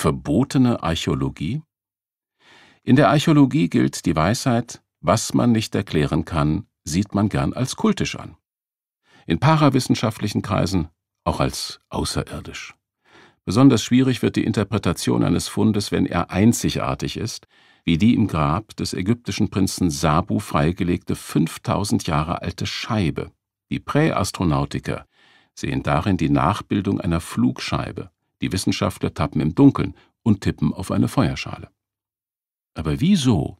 Verbotene Archäologie? In der Archäologie gilt die Weisheit, was man nicht erklären kann, sieht man gern als kultisch an. In parawissenschaftlichen Kreisen auch als außerirdisch. Besonders schwierig wird die Interpretation eines Fundes, wenn er einzigartig ist, wie die im Grab des ägyptischen Prinzen Sabu freigelegte 5000 Jahre alte Scheibe. Die Präastronautiker sehen darin die Nachbildung einer Flugscheibe, die Wissenschaftler tappen im Dunkeln und tippen auf eine Feuerschale. Aber wieso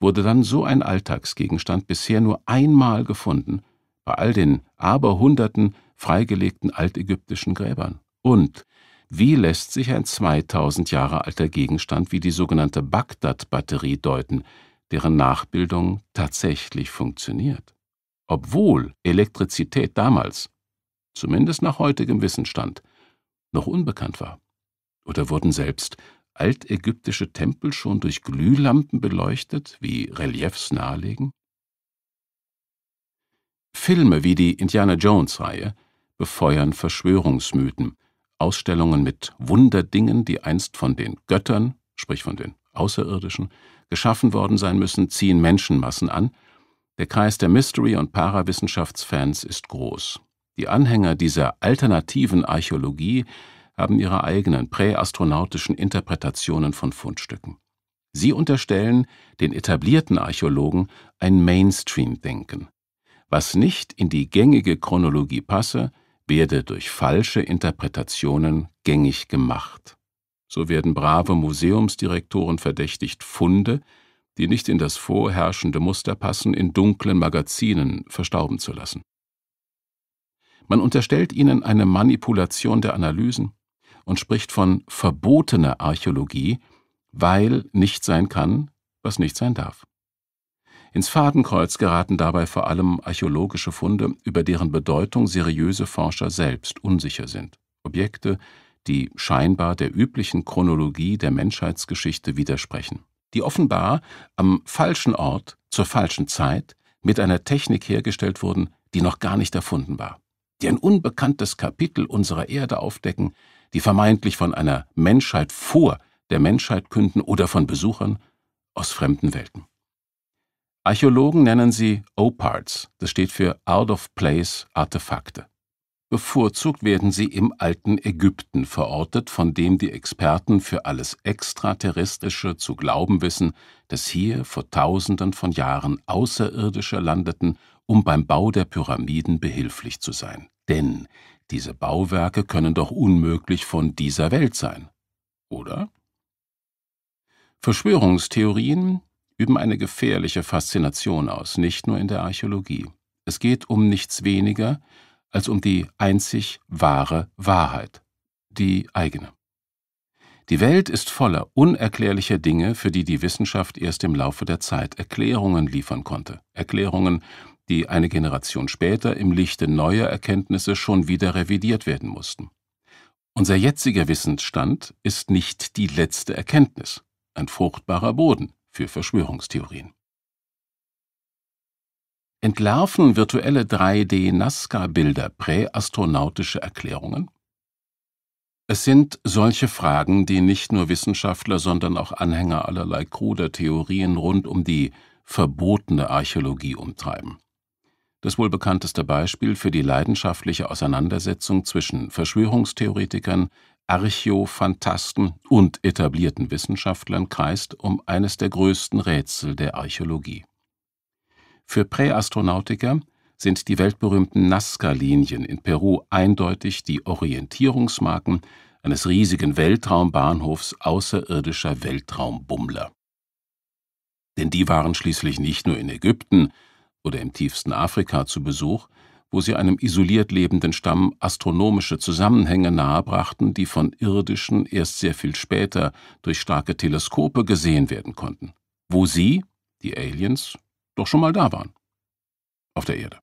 wurde dann so ein Alltagsgegenstand bisher nur einmal gefunden, bei all den aberhunderten freigelegten altägyptischen Gräbern? Und wie lässt sich ein 2000 Jahre alter Gegenstand wie die sogenannte Bagdad-Batterie deuten, deren Nachbildung tatsächlich funktioniert? Obwohl Elektrizität damals, zumindest nach heutigem Wissensstand, noch unbekannt war? Oder wurden selbst altägyptische Tempel schon durch Glühlampen beleuchtet, wie Reliefs nahelegen? Filme wie die Indiana Jones-Reihe befeuern Verschwörungsmythen, Ausstellungen mit Wunderdingen, die einst von den Göttern, sprich von den Außerirdischen, geschaffen worden sein müssen, ziehen Menschenmassen an. Der Kreis der Mystery- und Parawissenschaftsfans ist groß. Die Anhänger dieser alternativen Archäologie haben ihre eigenen präastronautischen Interpretationen von Fundstücken. Sie unterstellen den etablierten Archäologen ein Mainstream-Denken. Was nicht in die gängige Chronologie passe, werde durch falsche Interpretationen gängig gemacht. So werden brave Museumsdirektoren verdächtigt, Funde, die nicht in das vorherrschende Muster passen, in dunklen Magazinen verstauben zu lassen. Man unterstellt ihnen eine Manipulation der Analysen und spricht von verbotener Archäologie, weil nicht sein kann, was nicht sein darf. Ins Fadenkreuz geraten dabei vor allem archäologische Funde, über deren Bedeutung seriöse Forscher selbst unsicher sind. Objekte, die scheinbar der üblichen Chronologie der Menschheitsgeschichte widersprechen, die offenbar am falschen Ort zur falschen Zeit mit einer Technik hergestellt wurden, die noch gar nicht erfunden war die ein unbekanntes Kapitel unserer Erde aufdecken, die vermeintlich von einer Menschheit vor der Menschheit künden oder von Besuchern aus fremden Welten. Archäologen nennen sie O-Parts, das steht für Out of Place Artefakte. Bevorzugt werden sie im alten Ägypten verortet, von dem die Experten für alles Extraterrestrische zu glauben wissen, dass hier vor Tausenden von Jahren Außerirdische landeten, um beim Bau der Pyramiden behilflich zu sein. Denn diese Bauwerke können doch unmöglich von dieser Welt sein, oder? Verschwörungstheorien üben eine gefährliche Faszination aus, nicht nur in der Archäologie. Es geht um nichts weniger als um die einzig wahre Wahrheit, die eigene. Die Welt ist voller unerklärlicher Dinge, für die die Wissenschaft erst im Laufe der Zeit Erklärungen liefern konnte. Erklärungen, die eine Generation später im Lichte neuer Erkenntnisse schon wieder revidiert werden mussten. Unser jetziger Wissensstand ist nicht die letzte Erkenntnis, ein fruchtbarer Boden für Verschwörungstheorien. Entlarven virtuelle 3D-Nazca-Bilder präastronautische Erklärungen? Es sind solche Fragen, die nicht nur Wissenschaftler, sondern auch Anhänger allerlei kruder Theorien rund um die verbotene Archäologie umtreiben. Das wohl bekannteste Beispiel für die leidenschaftliche Auseinandersetzung zwischen Verschwörungstheoretikern, Archophantasten und etablierten Wissenschaftlern kreist um eines der größten Rätsel der Archäologie. Für Präastronautiker sind die weltberühmten Nazca-Linien in Peru eindeutig die Orientierungsmarken eines riesigen Weltraumbahnhofs außerirdischer Weltraumbummler. Denn die waren schließlich nicht nur in Ägypten, oder im tiefsten Afrika zu Besuch, wo sie einem isoliert lebenden Stamm astronomische Zusammenhänge nahebrachten, die von irdischen erst sehr viel später durch starke Teleskope gesehen werden konnten, wo sie, die Aliens, doch schon mal da waren. Auf der Erde.